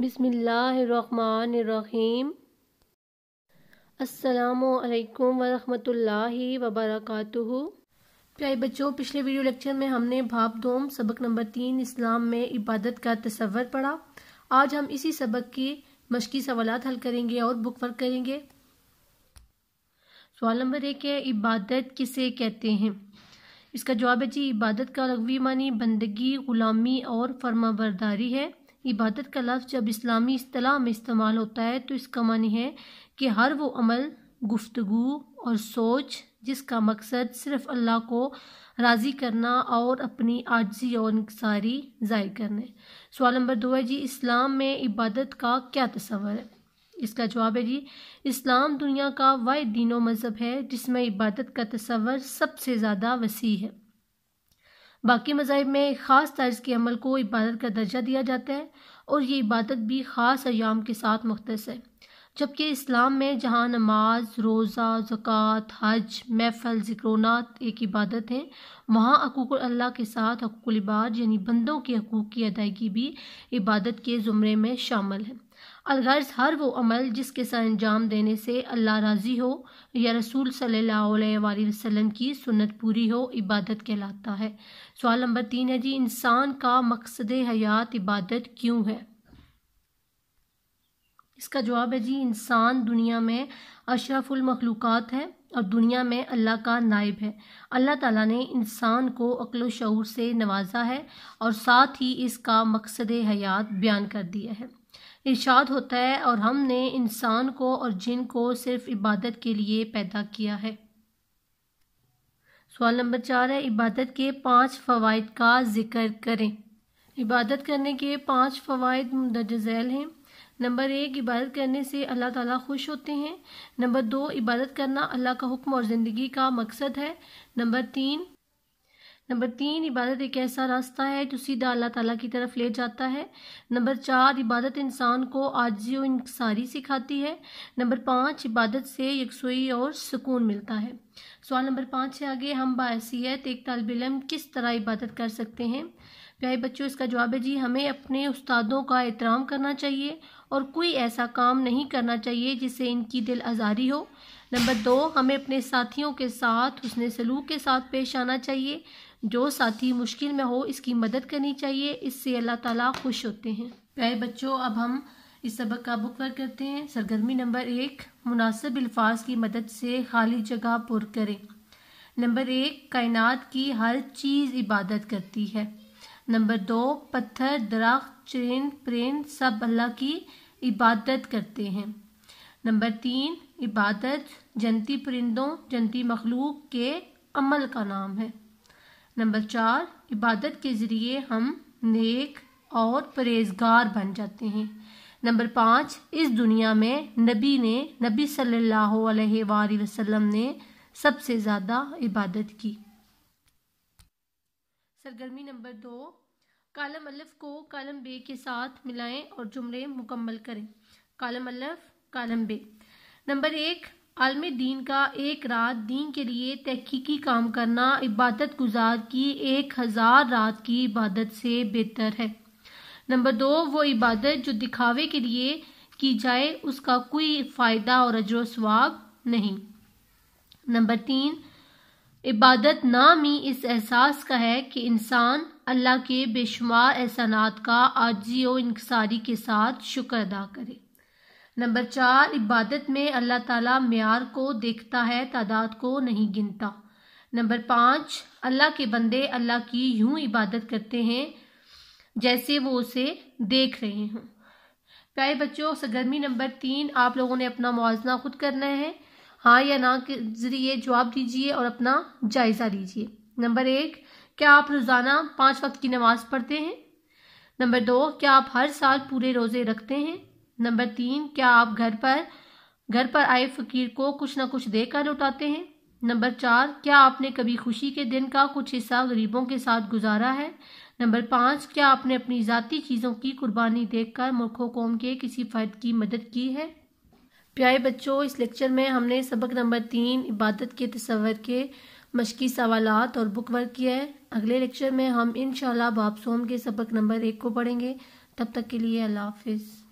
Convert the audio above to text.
बिसमीम असलकम वरहमतुल्लाहि वबरकatuह प्यारे बच्चों पिछले वीडियो लेक्चर में हमने भाप दोम सबक नंबर तीन इस्लाम में इबादत का तस्वर पढ़ा आज हम इसी सबक की मशकी सवाल हल करेंगे और बुक वर्क करेंगे सवाल नंबर एक है इबादत किसे कहते हैं इसका जवाब है जी इबादत का रगवी मानी बंदगी ग़ुलामी और फर्माबरदारी है इबादत का लफ्ज़ जब इस्लामी असलाह में इस्तेमाल होता है तो इसका मानी है कि हर वो अमल गुफ्तु और सोच जिसका मकसद सिर्फ अल्लाह को राज़ी करना और अपनी आजी और इंसारी ज़ाहिर करना है सवाल नंबर दो है जी इस्लाम में इबादत का क्या तस्वर है इसका जवाब है जी इस्लाम दुनिया का वह दीनों मज़हब है जिसमें इबादत का तस्वर सबसे ज़्यादा वसी है बाकी मजाहब में ख़ास तर्ज के अमल को इबादत का दर्जा दिया जाता है और ये इबादत भी ख़ास अयाम के साथ मुख्त है जबकि इस्लाम में जहाँ नमाज रोज़ा ज़क़़त हज महफल ज़िक्रोनात एक इबादत हैं वहाँ हकूक़ अल्लाह के साथ हकूक़ इबाद यानी बंदों के हकूक़ की अदायगी भी इबादत के ज़ुमरे में शामिल है अलगर्ज हर वो अमल जिसके अंजाम देने से अल्लाह राज़ी हो या रसूल सल्ला वसलम की सुनत पूरी हो इबादत कहलाता है सवाल नंबर तीन है जी इंसान का मकसद हयात इबादत क्यों है इसका जवाब है जी इंसान दुनिया में अशरफुलमखलूक़ात है और दुनिया में अल्लाह का नायब है अल्लाह ताला ने इंसान को अक्ल शूर से नवाजा है और साथ ही इसका मकसद हयात बयान कर दिया है इर्शाद होता है और हमने इंसान को और जिन को सिर्फ इबादत के लिए पैदा किया है सवाल नंबर चार है इबादत के पांच फ़वाद का जिक्र करें इबादत करने के पांच फ़वाद झैल हैं नंबर एक इबादत करने से अल्लाह ताला खुश होते हैं नंबर दो इबादत करना अल्लाह का हुक्म और ज़िंदगी का मकसद है नंबर तीन नंबर तीन इबादत एक ऐसा रास्ता है जो सीधा अल्लाह ताला की तरफ ले जाता है नंबर चार इबादत इंसान को आजी और इंसारी सिखाती है नंबर पाँच इबादत से यकसोई और सुकून मिलता है सवाल नंबर पाँच से आगे हम बासीत एक तलब इलम किस तरह इबादत कर सकते हैं प्यारे बच्चों इसका जवाब है जी हमें अपने उस्तादों का एहतराम करना चाहिए और कोई ऐसा काम नहीं करना चाहिए जिससे इनकी दिल आज़ारी हो नंबर दो हमें अपने साथियों के साथ उसने सलूक के साथ पेश आना चाहिए जो साथी मुश्किल में हो इसकी मदद करनी चाहिए इससे अल्लाह ताला खुश होते हैं प्यारे बच्चों अब हम इस सबक का बुक वर्क करते हैं सरगर्मी नंबर एक मुनासिब अल्फाज की मदद से खाली जगह पुर करें नंबर एक कायनात की हर चीज़ इबादत करती है नंबर दो पत्थर दरख्त चेन प्रेन सब अल्लाह की इबादत करते हैं नंबर तीन इबादत जंती परिंदों जंती मखलूक के अमल का नाम है नंबर चार इबादत के ज़रिए हम नेक और परहेजगार बन जाते हैं नंबर पाँच इस दुनिया में नबी ने नबी सल्लल्लाहु अलैहि वसल्लम ने सबसे ज़्यादा इबादत की सरगर्मी नंबर दो कालम अलफ को कालम बे के साथ मिलाएं और जुमले मुकम्मल करें कालम अलफ कालम बे नंबर एक आलम दीन का एक रात दीन के लिए तहकीकी काम करना इबादत गुजार की एक हज़ार रात की इबादत से बेहतर है नंबर दो वो इबादत जो दिखावे के लिए की जाए उसका कोई फ़ायदा और अजर स्वाब नहीं नंबर तीन इबादत नाम ही इस एहसास का है कि इंसान अल्लाह के बेशुमार एहसानात का आजी और इंसारी के साथ शुक्र अदा करे नंबर चार इबादत में अल्लाह ताला मैार को देखता है तादाद को नहीं गिनता नंबर पाँच अल्लाह के बंदे अल्लाह की यूं इबादत करते हैं जैसे वो उसे देख रहे हों प्यारे बच्चों सरगर्मी नंबर तीन आप लोगों ने अपना मुआजना ख़ुद करना है हाँ या ना के ज़रिए जवाब दीजिए और अपना जायज़ा लीजिए नंबर एक क्या आप रोज़ाना पाँच वक्त की नमाज़ पढ़ते हैं नंबर दो क्या आप हर साल पूरे रोज़े रखते हैं नंबर तीन क्या आप घर पर घर पर आए फकीर को कुछ ना कुछ देकर लौटाते हैं नंबर चार क्या आपने कभी खुशी के दिन का कुछ हिस्सा गरीबों के साथ गुजारा है नंबर पाँच क्या आपने अपनी ज़ाती चीज़ों की कुर्बानी देखकर मुल्कों कौम के किसी फ़र्द की मदद की है प्यारे बच्चों इस लेक्चर में हमने सबक नंबर तीन इबादत के तस्वर के मशक़ी सवाल और बुक वर्क किया है अगले लेक्चर में हम इन शाला बापसोम के सबक नंबर एक को पढ़ेंगे तब तक के लिए अल्लाह हाफिज़